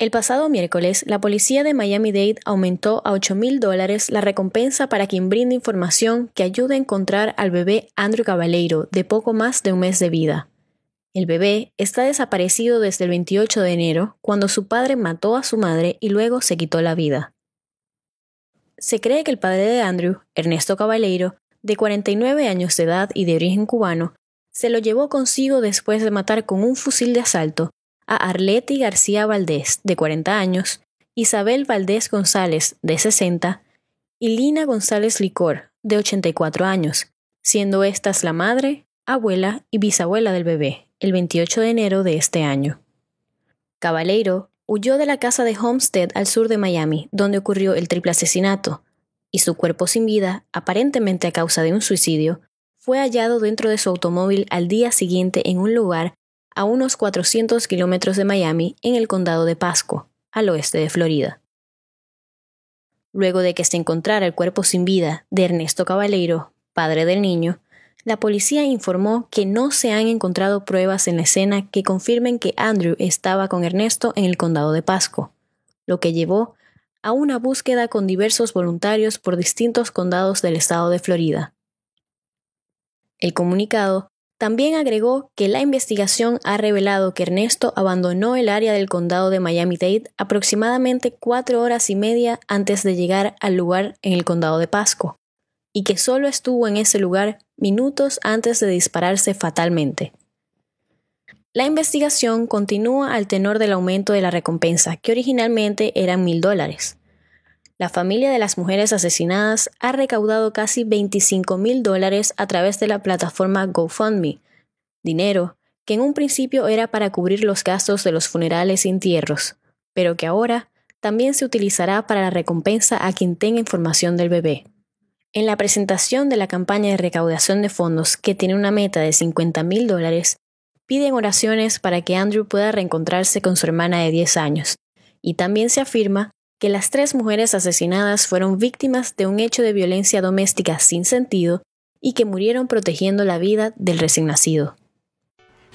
El pasado miércoles, la policía de Miami-Dade aumentó a 8 mil dólares la recompensa para quien brinde información que ayude a encontrar al bebé Andrew Cabaleiro, de poco más de un mes de vida. El bebé está desaparecido desde el 28 de enero, cuando su padre mató a su madre y luego se quitó la vida. Se cree que el padre de Andrew, Ernesto Cabaleiro, de 49 años de edad y de origen cubano, se lo llevó consigo después de matar con un fusil de asalto a Arleti García Valdés, de 40 años, Isabel Valdés González, de 60, y Lina González Licor, de 84 años, siendo estas la madre, abuela y bisabuela del bebé, el 28 de enero de este año. Cabaleiro huyó de la casa de Homestead al sur de Miami, donde ocurrió el triple asesinato, y su cuerpo sin vida, aparentemente a causa de un suicidio, fue hallado dentro de su automóvil al día siguiente en un lugar a unos 400 kilómetros de Miami, en el condado de Pasco, al oeste de Florida. Luego de que se encontrara el cuerpo sin vida de Ernesto Caballero, padre del niño, la policía informó que no se han encontrado pruebas en la escena que confirmen que Andrew estaba con Ernesto en el condado de Pasco, lo que llevó a una búsqueda con diversos voluntarios por distintos condados del estado de Florida. El comunicado también agregó que la investigación ha revelado que Ernesto abandonó el área del condado de Miami-Dade aproximadamente cuatro horas y media antes de llegar al lugar en el condado de Pasco, y que solo estuvo en ese lugar minutos antes de dispararse fatalmente. La investigación continúa al tenor del aumento de la recompensa, que originalmente eran mil dólares. La familia de las mujeres asesinadas ha recaudado casi 25 mil dólares a través de la plataforma GoFundMe, dinero que en un principio era para cubrir los gastos de los funerales y entierros, pero que ahora también se utilizará para la recompensa a quien tenga información del bebé. En la presentación de la campaña de recaudación de fondos, que tiene una meta de 50 mil dólares, piden oraciones para que Andrew pueda reencontrarse con su hermana de 10 años, y también se afirma que las tres mujeres asesinadas fueron víctimas de un hecho de violencia doméstica sin sentido y que murieron protegiendo la vida del recién nacido.